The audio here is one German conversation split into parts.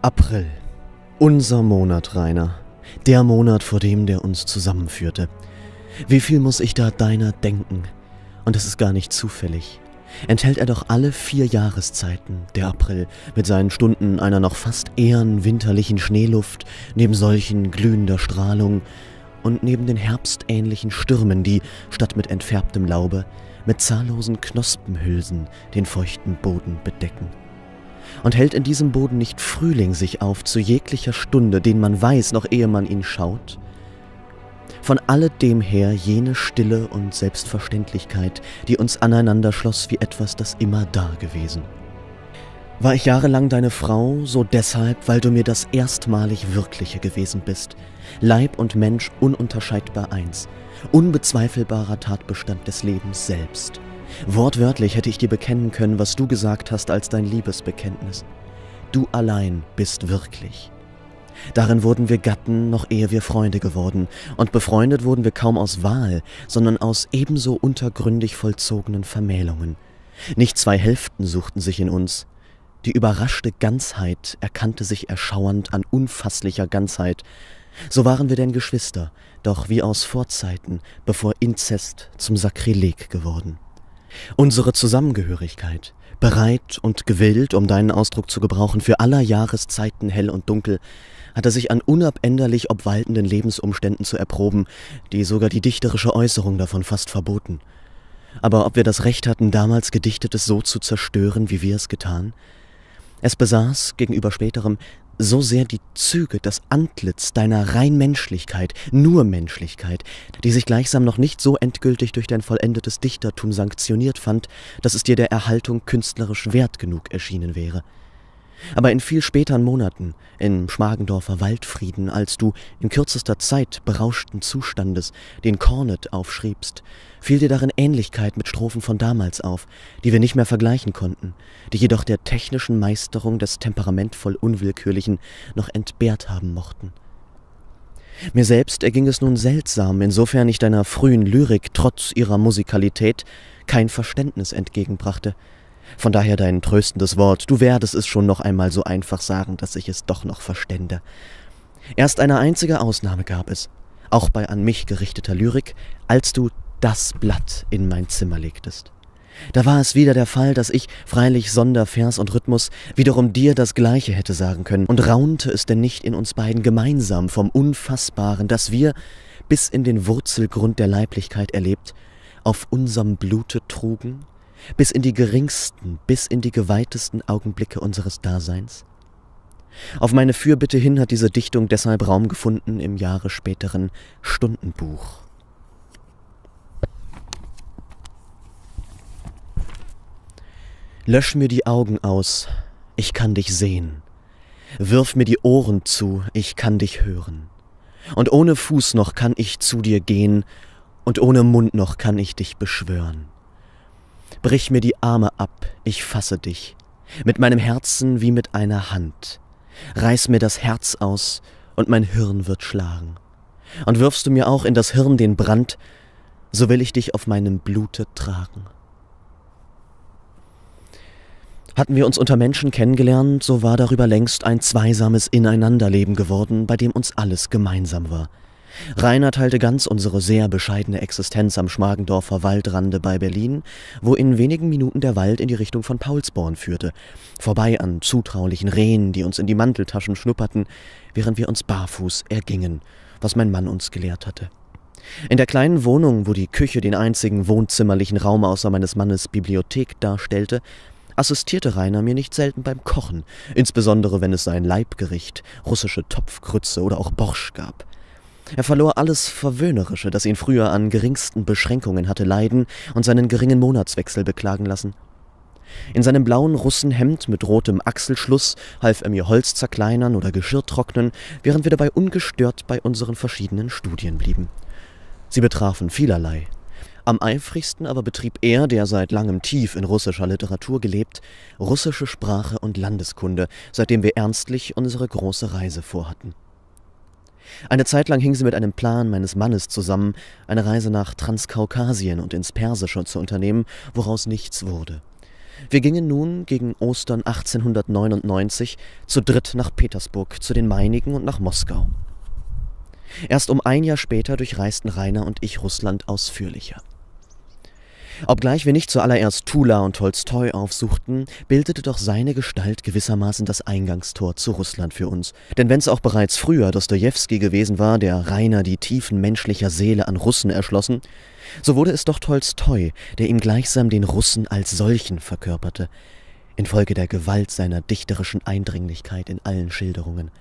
April. Unser Monat, Rainer. Der Monat, vor dem der uns zusammenführte. Wie viel muss ich da deiner denken? Und das ist gar nicht zufällig. Enthält er doch alle vier Jahreszeiten, der April, mit seinen Stunden einer noch fast ehren winterlichen Schneeluft, neben solchen glühender Strahlung und neben den herbstähnlichen Stürmen, die, statt mit entfärbtem Laube, mit zahllosen Knospenhülsen den feuchten Boden bedecken und hält in diesem Boden nicht Frühling sich auf zu jeglicher Stunde, den man weiß, noch ehe man ihn schaut? Von alledem her jene Stille und Selbstverständlichkeit, die uns aneinander schloss wie etwas, das immer da gewesen. War ich jahrelang deine Frau, so deshalb, weil du mir das erstmalig Wirkliche gewesen bist, Leib und Mensch ununterscheidbar eins, unbezweifelbarer Tatbestand des Lebens selbst. Wortwörtlich hätte ich dir bekennen können, was du gesagt hast als dein Liebesbekenntnis. Du allein bist wirklich. Darin wurden wir Gatten, noch ehe wir Freunde geworden, und befreundet wurden wir kaum aus Wahl, sondern aus ebenso untergründig vollzogenen Vermählungen. Nicht zwei Hälften suchten sich in uns. Die überraschte Ganzheit erkannte sich erschauernd an unfasslicher Ganzheit. So waren wir denn Geschwister, doch wie aus Vorzeiten, bevor Inzest zum Sakrileg geworden. Unsere Zusammengehörigkeit, bereit und gewillt, um deinen Ausdruck zu gebrauchen, für aller Jahreszeiten hell und dunkel, hatte sich an unabänderlich obwaltenden Lebensumständen zu erproben, die sogar die dichterische Äußerung davon fast verboten. Aber ob wir das Recht hatten, damals Gedichtetes so zu zerstören, wie wir es getan? Es besaß, gegenüber späterem, so sehr die Züge, das Antlitz deiner rein Menschlichkeit, nur Menschlichkeit, die sich gleichsam noch nicht so endgültig durch dein vollendetes Dichtertum sanktioniert fand, dass es dir der Erhaltung künstlerisch wert genug erschienen wäre aber in viel späteren Monaten, im Schmargendorfer Waldfrieden, als du in kürzester Zeit berauschten Zustandes den Kornet aufschriebst, fiel dir darin Ähnlichkeit mit Strophen von damals auf, die wir nicht mehr vergleichen konnten, die jedoch der technischen Meisterung des temperamentvoll Unwillkürlichen noch entbehrt haben mochten. Mir selbst erging es nun seltsam, insofern ich deiner frühen Lyrik trotz ihrer Musikalität kein Verständnis entgegenbrachte – von daher dein tröstendes Wort, du werdest es schon noch einmal so einfach sagen, dass ich es doch noch verstände. Erst eine einzige Ausnahme gab es, auch bei an mich gerichteter Lyrik, als du das Blatt in mein Zimmer legtest. Da war es wieder der Fall, dass ich, freilich sonder Vers und Rhythmus, wiederum dir das Gleiche hätte sagen können, und raunte es denn nicht in uns beiden gemeinsam vom Unfassbaren, das wir, bis in den Wurzelgrund der Leiblichkeit erlebt, auf unserem Blute trugen? bis in die geringsten, bis in die geweihtesten Augenblicke unseres Daseins? Auf meine Fürbitte hin hat diese Dichtung deshalb Raum gefunden im Jahre späteren Stundenbuch. Lösch mir die Augen aus, ich kann dich sehen. Wirf mir die Ohren zu, ich kann dich hören. Und ohne Fuß noch kann ich zu dir gehen, und ohne Mund noch kann ich dich beschwören. Brich mir die Arme ab, ich fasse dich, mit meinem Herzen wie mit einer Hand. Reiß mir das Herz aus und mein Hirn wird schlagen. Und wirfst du mir auch in das Hirn den Brand, so will ich dich auf meinem Blute tragen. Hatten wir uns unter Menschen kennengelernt, so war darüber längst ein zweisames Ineinanderleben geworden, bei dem uns alles gemeinsam war – Rainer teilte ganz unsere sehr bescheidene Existenz am Schmargendorfer Waldrande bei Berlin, wo in wenigen Minuten der Wald in die Richtung von Paulsborn führte, vorbei an zutraulichen Rehen, die uns in die Manteltaschen schnupperten, während wir uns barfuß ergingen, was mein Mann uns gelehrt hatte. In der kleinen Wohnung, wo die Küche den einzigen wohnzimmerlichen Raum außer meines Mannes Bibliothek darstellte, assistierte Rainer mir nicht selten beim Kochen, insbesondere wenn es sein Leibgericht, russische Topfgrütze oder auch Borsch gab. Er verlor alles Verwöhnerische, das ihn früher an geringsten Beschränkungen hatte leiden und seinen geringen Monatswechsel beklagen lassen. In seinem blauen Russenhemd mit rotem Achselschluss half er mir Holz zerkleinern oder Geschirr trocknen, während wir dabei ungestört bei unseren verschiedenen Studien blieben. Sie betrafen vielerlei. Am eifrigsten aber betrieb er, der seit langem tief in russischer Literatur gelebt, russische Sprache und Landeskunde, seitdem wir ernstlich unsere große Reise vorhatten. Eine Zeit lang hing sie mit einem Plan meines Mannes zusammen, eine Reise nach Transkaukasien und ins Persische zu unternehmen, woraus nichts wurde. Wir gingen nun gegen Ostern 1899 zu dritt nach Petersburg, zu den meinigen und nach Moskau. Erst um ein Jahr später durchreisten Rainer und ich Russland ausführlicher. Obgleich wir nicht zuallererst Tula und Tolstoi aufsuchten, bildete doch seine Gestalt gewissermaßen das Eingangstor zu Russland für uns. Denn wenn es auch bereits früher Dostojewski gewesen war, der Rainer die Tiefen menschlicher Seele an Russen erschlossen, so wurde es doch Tolstoi, der ihm gleichsam den Russen als solchen verkörperte, infolge der Gewalt seiner dichterischen Eindringlichkeit in allen Schilderungen –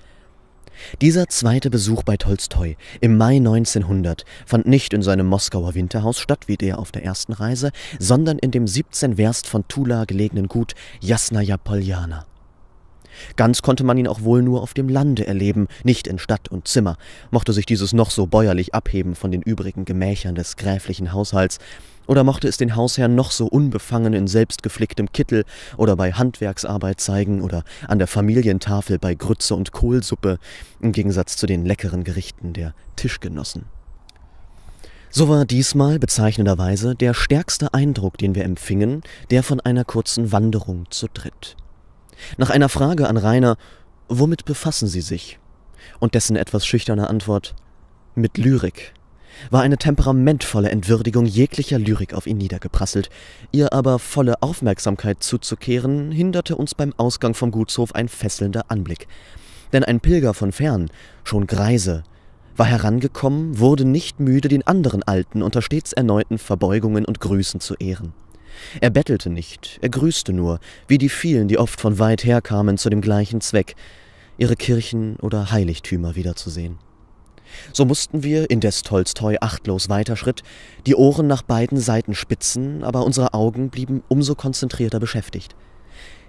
dieser zweite Besuch bei Tolstoi im Mai 1900 fand nicht in seinem Moskauer Winterhaus statt, wie der auf der ersten Reise, sondern in dem 17 Werst von Tula gelegenen Gut Jasnaja Poljana. Ganz konnte man ihn auch wohl nur auf dem Lande erleben, nicht in Stadt und Zimmer, mochte sich dieses noch so bäuerlich abheben von den übrigen Gemächern des gräflichen Haushalts, oder mochte es den Hausherrn noch so unbefangen in selbstgeflicktem Kittel oder bei Handwerksarbeit zeigen oder an der Familientafel bei Grütze und Kohlsuppe, im Gegensatz zu den leckeren Gerichten der Tischgenossen. So war diesmal bezeichnenderweise der stärkste Eindruck, den wir empfingen, der von einer kurzen Wanderung zu dritt. Nach einer Frage an Rainer, womit befassen Sie sich? Und dessen etwas schüchterne Antwort, mit Lyrik war eine temperamentvolle Entwürdigung jeglicher Lyrik auf ihn niedergeprasselt. Ihr aber volle Aufmerksamkeit zuzukehren, hinderte uns beim Ausgang vom Gutshof ein fesselnder Anblick. Denn ein Pilger von fern, schon greise, war herangekommen, wurde nicht müde, den anderen Alten unter stets erneuten Verbeugungen und Grüßen zu ehren. Er bettelte nicht, er grüßte nur, wie die vielen, die oft von weit her kamen, zu dem gleichen Zweck, ihre Kirchen oder Heiligtümer wiederzusehen. So mussten wir, indes Tolstoi achtlos weiterschritt, die Ohren nach beiden Seiten spitzen, aber unsere Augen blieben umso konzentrierter beschäftigt.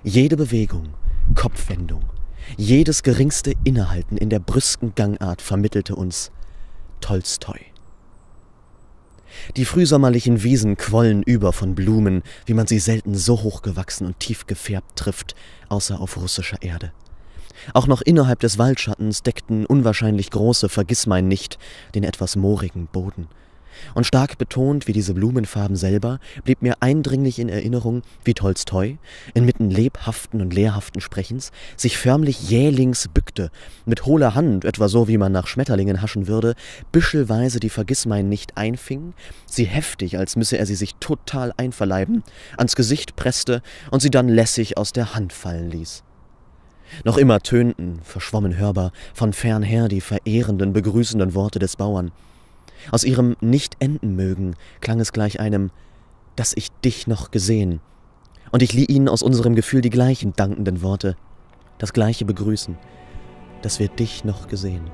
Jede Bewegung, Kopfwendung, jedes geringste Innehalten in der brüsken Gangart vermittelte uns Tolstoi. Die frühsommerlichen Wiesen quollen über von Blumen, wie man sie selten so hochgewachsen und tief gefärbt trifft, außer auf russischer Erde. Auch noch innerhalb des Waldschattens deckten unwahrscheinlich große Vergissmeinnicht den etwas moorigen Boden. Und stark betont wie diese Blumenfarben selber, blieb mir eindringlich in Erinnerung, wie Tolstoi, inmitten lebhaften und lehrhaften Sprechens, sich förmlich jählings bückte, mit hohler Hand, etwa so wie man nach Schmetterlingen haschen würde, büschelweise die Vergissmein nicht einfing, sie heftig, als müsse er sie sich total einverleiben, ans Gesicht presste und sie dann lässig aus der Hand fallen ließ. Noch immer tönten, verschwommen hörbar, von fernher die verehrenden, begrüßenden Worte des Bauern. Aus ihrem Nicht enden mögen klang es gleich einem, dass ich dich noch gesehen. Und ich lieh ihnen aus unserem Gefühl die gleichen dankenden Worte, das gleiche Begrüßen, dass wir dich noch gesehen.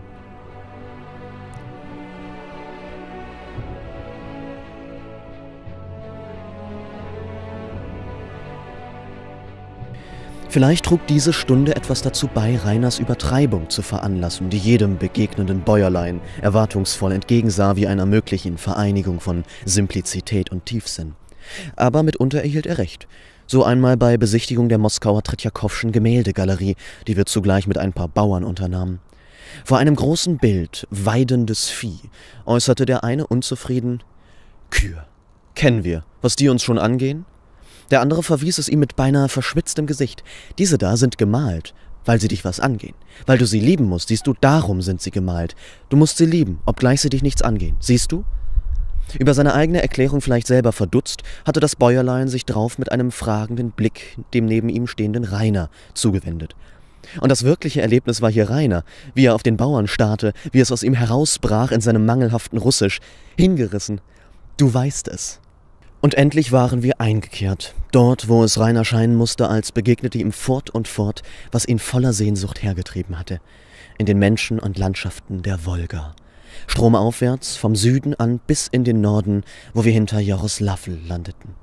Vielleicht trug diese Stunde etwas dazu bei, Rainers Übertreibung zu veranlassen, die jedem begegnenden Bäuerlein erwartungsvoll entgegensah wie einer möglichen Vereinigung von Simplizität und Tiefsinn. Aber mitunter erhielt er recht. So einmal bei Besichtigung der Moskauer Tretjakowschen Gemäldegalerie, die wir zugleich mit ein paar Bauern unternahmen. Vor einem großen Bild, weidendes Vieh, äußerte der eine unzufrieden: Kühe, kennen wir, was die uns schon angehen? Der andere verwies es ihm mit beinahe verschwitztem Gesicht. Diese da sind gemalt, weil sie dich was angehen. Weil du sie lieben musst, siehst du, darum sind sie gemalt. Du musst sie lieben, obgleich sie dich nichts angehen. Siehst du? Über seine eigene Erklärung vielleicht selber verdutzt, hatte das Bäuerlein sich drauf mit einem fragenden Blick dem neben ihm stehenden Rainer zugewendet. Und das wirkliche Erlebnis war hier Rainer, wie er auf den Bauern starrte, wie es aus ihm herausbrach in seinem mangelhaften Russisch, hingerissen. Du weißt es. Und endlich waren wir eingekehrt. Dort, wo es rein erscheinen musste, als begegnete ihm fort und fort, was ihn voller Sehnsucht hergetrieben hatte. In den Menschen und Landschaften der Wolga. Stromaufwärts, vom Süden an bis in den Norden, wo wir hinter Jaroslawl landeten.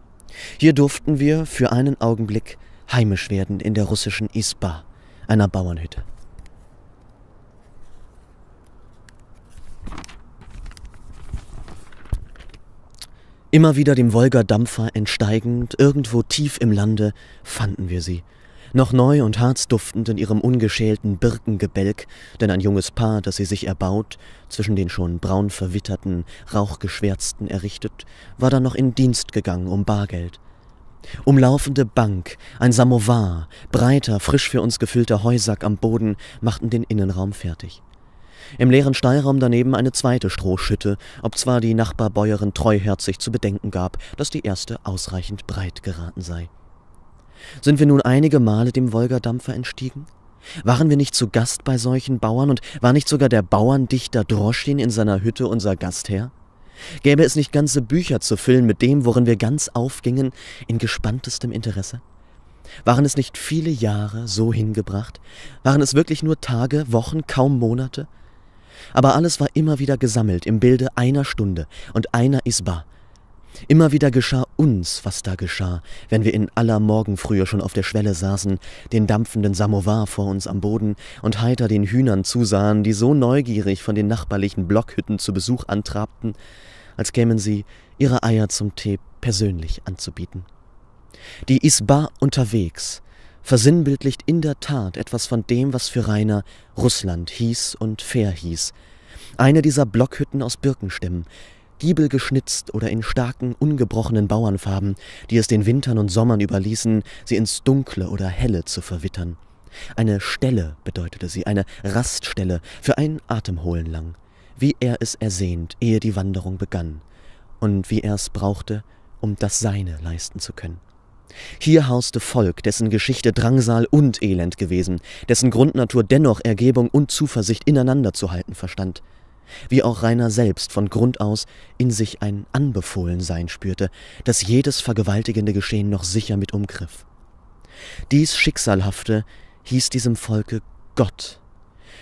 Hier durften wir für einen Augenblick heimisch werden in der russischen Isba, einer Bauernhütte. Immer wieder dem Wolga-Dampfer entsteigend, irgendwo tief im Lande, fanden wir sie. Noch neu und harzduftend in ihrem ungeschälten Birkengebälk, denn ein junges Paar, das sie sich erbaut, zwischen den schon braun verwitterten, rauchgeschwärzten errichtet, war dann noch in Dienst gegangen um Bargeld. Umlaufende Bank, ein Samovar, breiter, frisch für uns gefüllter Heusack am Boden machten den Innenraum fertig. Im leeren Stallraum daneben eine zweite Strohschütte, ob zwar die Nachbarbäuerin treuherzig zu bedenken gab, dass die erste ausreichend breit geraten sei. Sind wir nun einige Male dem Wolgadampfer entstiegen? Waren wir nicht zu Gast bei solchen Bauern und war nicht sogar der Bauerndichter Droschin in seiner Hütte unser Gastherr? Gäbe es nicht ganze Bücher zu füllen mit dem, worin wir ganz aufgingen, in gespanntestem Interesse? Waren es nicht viele Jahre so hingebracht? Waren es wirklich nur Tage, Wochen, kaum Monate? Aber alles war immer wieder gesammelt im Bilde einer Stunde und einer Isba. Immer wieder geschah uns, was da geschah, wenn wir in aller Morgenfrühe schon auf der Schwelle saßen, den dampfenden Samovar vor uns am Boden und heiter den Hühnern zusahen, die so neugierig von den nachbarlichen Blockhütten zu Besuch antrabten, als kämen sie, ihre Eier zum Tee persönlich anzubieten. Die Isba unterwegs, versinnbildlicht in der Tat etwas von dem, was für Rainer Russland hieß und fair hieß. Eine dieser Blockhütten aus Birkenstämmen, giebelgeschnitzt oder in starken, ungebrochenen Bauernfarben, die es den Wintern und Sommern überließen, sie ins Dunkle oder Helle zu verwittern. Eine Stelle bedeutete sie, eine Raststelle für ein Atemholen lang, wie er es ersehnt, ehe die Wanderung begann, und wie er es brauchte, um das Seine leisten zu können. Hier hauste Volk, dessen Geschichte Drangsal und Elend gewesen, dessen Grundnatur dennoch Ergebung und Zuversicht ineinander zu halten verstand. Wie auch Rainer selbst von Grund aus in sich ein Anbefohlensein spürte, das jedes vergewaltigende Geschehen noch sicher mit umgriff. Dies Schicksalhafte hieß diesem Volke Gott.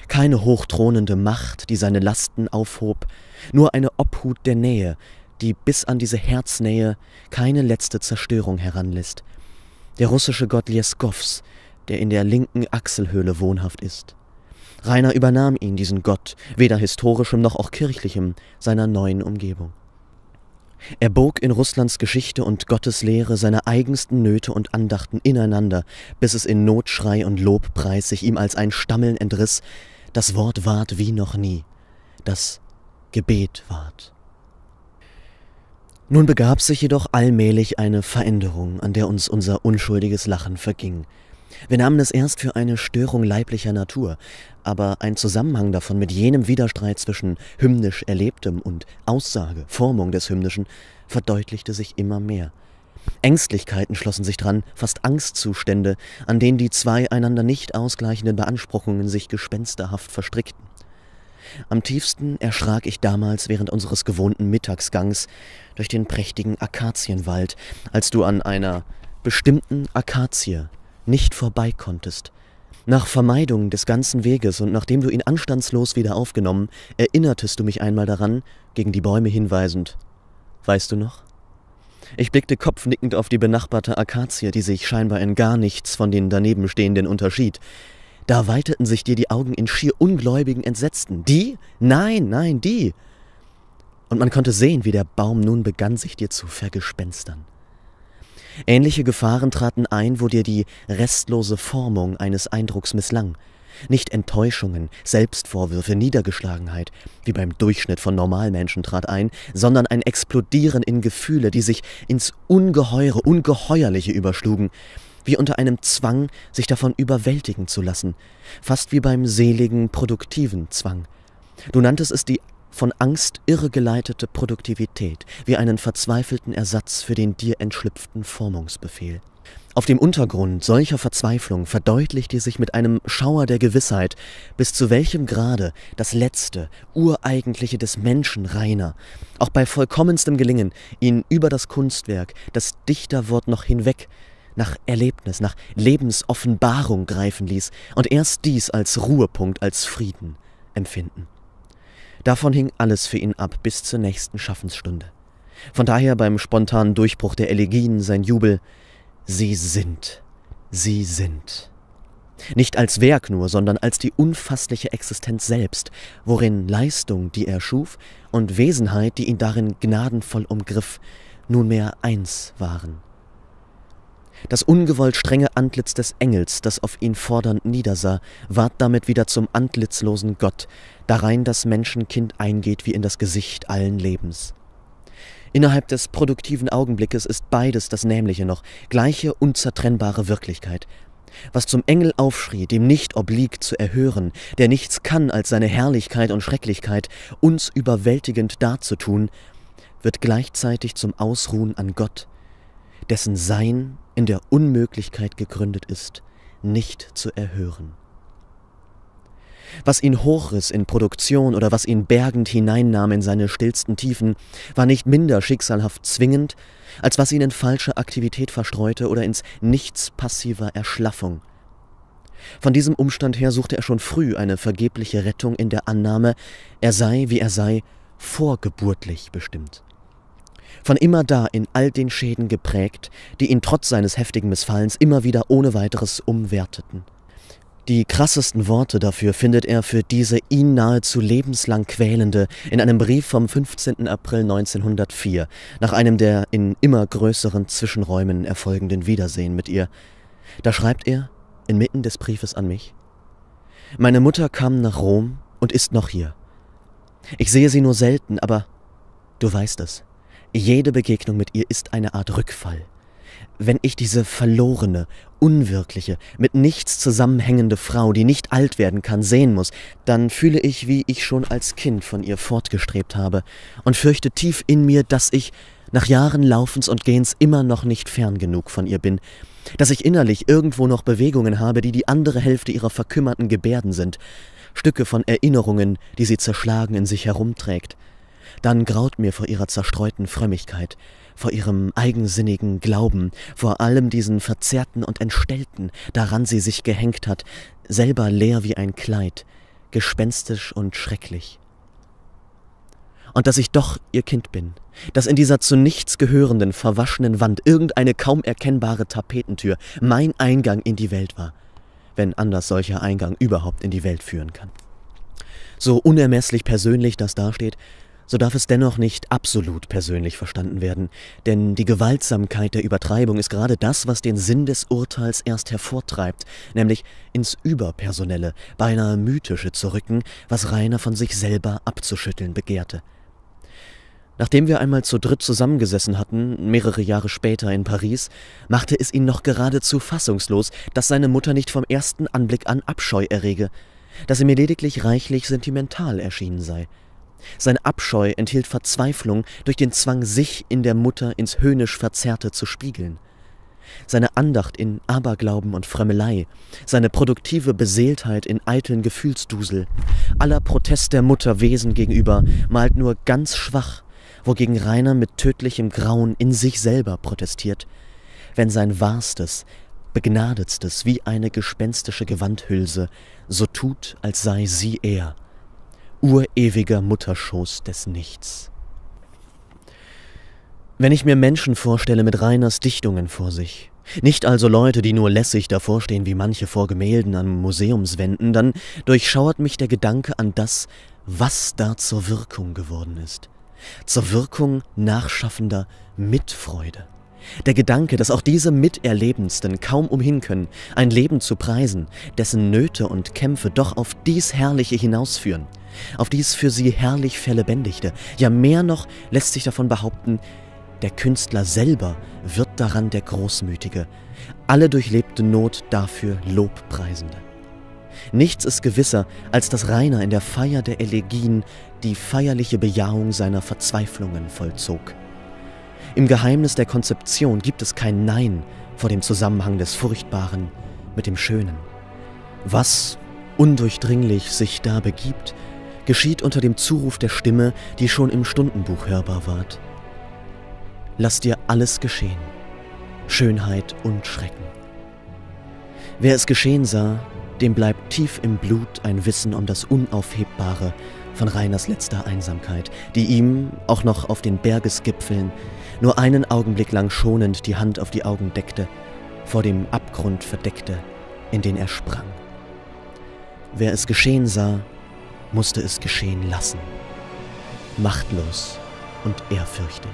Keine hochthronende Macht, die seine Lasten aufhob, nur eine Obhut der Nähe, die bis an diese Herznähe keine letzte Zerstörung heranlässt. Der russische Gott Lieskovs, der in der linken Achselhöhle wohnhaft ist. Rainer übernahm ihn, diesen Gott, weder historischem noch auch kirchlichem, seiner neuen Umgebung. Er bog in Russlands Geschichte und Gotteslehre seine eigensten Nöte und Andachten ineinander, bis es in Notschrei und Lobpreis sich ihm als ein Stammeln entriss, das Wort ward wie noch nie, das Gebet ward. Nun begab sich jedoch allmählich eine Veränderung, an der uns unser unschuldiges Lachen verging. Wir nahmen es erst für eine Störung leiblicher Natur, aber ein Zusammenhang davon mit jenem Widerstreit zwischen hymnisch Erlebtem und Aussage, Formung des Hymnischen, verdeutlichte sich immer mehr. Ängstlichkeiten schlossen sich dran, fast Angstzustände, an denen die zwei einander nicht ausgleichenden Beanspruchungen sich gespensterhaft verstrickten. Am tiefsten erschrak ich damals während unseres gewohnten Mittagsgangs durch den prächtigen Akazienwald, als du an einer bestimmten Akazie nicht vorbeikonntest. Nach Vermeidung des ganzen Weges und nachdem du ihn anstandslos wieder aufgenommen, erinnertest du mich einmal daran, gegen die Bäume hinweisend. Weißt du noch? Ich blickte kopfnickend auf die benachbarte Akazie, die sich scheinbar in gar nichts von den danebenstehenden unterschied. Da weiteten sich dir die Augen in schier ungläubigen Entsetzen. Die? Nein, nein, die! Und man konnte sehen, wie der Baum nun begann, sich dir zu vergespenstern. Ähnliche Gefahren traten ein, wo dir die restlose Formung eines Eindrucks misslang. Nicht Enttäuschungen, Selbstvorwürfe, Niedergeschlagenheit, wie beim Durchschnitt von Normalmenschen trat ein, sondern ein Explodieren in Gefühle, die sich ins Ungeheure, Ungeheuerliche überschlugen, wie unter einem Zwang, sich davon überwältigen zu lassen, fast wie beim seligen, produktiven Zwang. Du nanntest es die von Angst irregeleitete Produktivität, wie einen verzweifelten Ersatz für den dir entschlüpften Formungsbefehl. Auf dem Untergrund solcher Verzweiflung verdeutlicht verdeutlichte sich mit einem Schauer der Gewissheit, bis zu welchem Grade das letzte, ureigentliche des Menschen reiner, auch bei vollkommenstem Gelingen, ihn über das Kunstwerk, das Dichterwort noch hinweg, nach Erlebnis, nach Lebensoffenbarung greifen ließ und erst dies als Ruhepunkt, als Frieden empfinden. Davon hing alles für ihn ab bis zur nächsten Schaffensstunde. Von daher beim spontanen Durchbruch der Elegien sein Jubel Sie sind, sie sind. Nicht als Werk nur, sondern als die unfassliche Existenz selbst, worin Leistung, die er schuf, und Wesenheit, die ihn darin gnadenvoll umgriff, nunmehr eins waren. Das ungewollt strenge Antlitz des Engels, das auf ihn fordernd niedersah, ward damit wieder zum antlitzlosen Gott, darein das Menschenkind eingeht wie in das Gesicht allen Lebens. Innerhalb des produktiven Augenblickes ist beides das Nämliche noch, gleiche unzertrennbare Wirklichkeit. Was zum Engel aufschrie, dem nicht obliegt zu erhören, der nichts kann, als seine Herrlichkeit und Schrecklichkeit uns überwältigend darzutun, wird gleichzeitig zum Ausruhen an Gott, dessen Sein in der Unmöglichkeit gegründet ist, nicht zu erhören. Was ihn hochriss in Produktion oder was ihn bergend hineinnahm in seine stillsten Tiefen, war nicht minder schicksalhaft zwingend, als was ihn in falsche Aktivität verstreute oder ins Nichts passiver Erschlaffung. Von diesem Umstand her suchte er schon früh eine vergebliche Rettung in der Annahme, er sei, wie er sei, vorgeburtlich bestimmt. Von immer da in all den Schäden geprägt, die ihn trotz seines heftigen Missfallens immer wieder ohne weiteres umwerteten. Die krassesten Worte dafür findet er für diese ihn nahezu lebenslang quälende in einem Brief vom 15. April 1904, nach einem der in immer größeren Zwischenräumen erfolgenden Wiedersehen mit ihr. Da schreibt er, inmitten des Briefes an mich, Meine Mutter kam nach Rom und ist noch hier. Ich sehe sie nur selten, aber du weißt es. Jede Begegnung mit ihr ist eine Art Rückfall. Wenn ich diese verlorene, unwirkliche, mit nichts zusammenhängende Frau, die nicht alt werden kann, sehen muss, dann fühle ich, wie ich schon als Kind von ihr fortgestrebt habe und fürchte tief in mir, dass ich nach Jahren Laufens und Gehens immer noch nicht fern genug von ihr bin, dass ich innerlich irgendwo noch Bewegungen habe, die die andere Hälfte ihrer verkümmerten Gebärden sind, Stücke von Erinnerungen, die sie zerschlagen in sich herumträgt, dann graut mir vor ihrer zerstreuten Frömmigkeit, vor ihrem eigensinnigen Glauben, vor allem diesen Verzerrten und Entstellten, daran sie sich gehängt hat, selber leer wie ein Kleid, gespenstisch und schrecklich. Und dass ich doch ihr Kind bin, dass in dieser zu nichts gehörenden, verwaschenen Wand irgendeine kaum erkennbare Tapetentür mein Eingang in die Welt war, wenn anders solcher Eingang überhaupt in die Welt führen kann. So unermesslich persönlich das dasteht, so darf es dennoch nicht absolut persönlich verstanden werden, denn die Gewaltsamkeit der Übertreibung ist gerade das, was den Sinn des Urteils erst hervortreibt, nämlich ins Überpersonelle, beinahe Mythische zu rücken, was Rainer von sich selber abzuschütteln begehrte. Nachdem wir einmal zu dritt zusammengesessen hatten, mehrere Jahre später in Paris, machte es ihn noch geradezu fassungslos, dass seine Mutter nicht vom ersten Anblick an Abscheu errege, dass sie mir lediglich reichlich sentimental erschienen sei. Sein Abscheu enthielt Verzweiflung durch den Zwang, sich in der Mutter ins höhnisch Verzerrte zu spiegeln. Seine Andacht in Aberglauben und Frömmelei, seine produktive Beseeltheit in eiteln Gefühlsdusel, aller Protest der Mutter Wesen gegenüber malt nur ganz schwach, wogegen Rainer mit tödlichem Grauen in sich selber protestiert, wenn sein wahrstes, begnadetstes wie eine gespenstische Gewandhülse so tut, als sei sie er, urewiger Mutterschoß des Nichts. Wenn ich mir Menschen vorstelle mit Reiners Dichtungen vor sich, nicht also Leute, die nur lässig davorstehen wie manche vor Gemälden an Museumswänden, dann durchschauert mich der Gedanke an das, was da zur Wirkung geworden ist. Zur Wirkung nachschaffender Mitfreude. Der Gedanke, dass auch diese Miterlebendsten kaum umhin können, ein Leben zu preisen, dessen Nöte und Kämpfe doch auf dies Herrliche hinausführen, auf dies für sie herrlich verlebendigte, ja mehr noch lässt sich davon behaupten, der Künstler selber wird daran der Großmütige, alle durchlebte Not dafür Lobpreisende. Nichts ist gewisser, als dass Rainer in der Feier der Elegien die feierliche Bejahung seiner Verzweiflungen vollzog. Im Geheimnis der Konzeption gibt es kein Nein vor dem Zusammenhang des Furchtbaren mit dem Schönen. Was undurchdringlich sich da begibt, geschieht unter dem Zuruf der Stimme, die schon im Stundenbuch hörbar ward. Lass dir alles geschehen, Schönheit und Schrecken. Wer es geschehen sah, dem bleibt tief im Blut ein Wissen um das Unaufhebbare von Rainers letzter Einsamkeit, die ihm, auch noch auf den Bergesgipfeln, nur einen Augenblick lang schonend die Hand auf die Augen deckte, vor dem Abgrund verdeckte, in den er sprang. Wer es geschehen sah, musste es geschehen lassen. Machtlos und ehrfürchtig.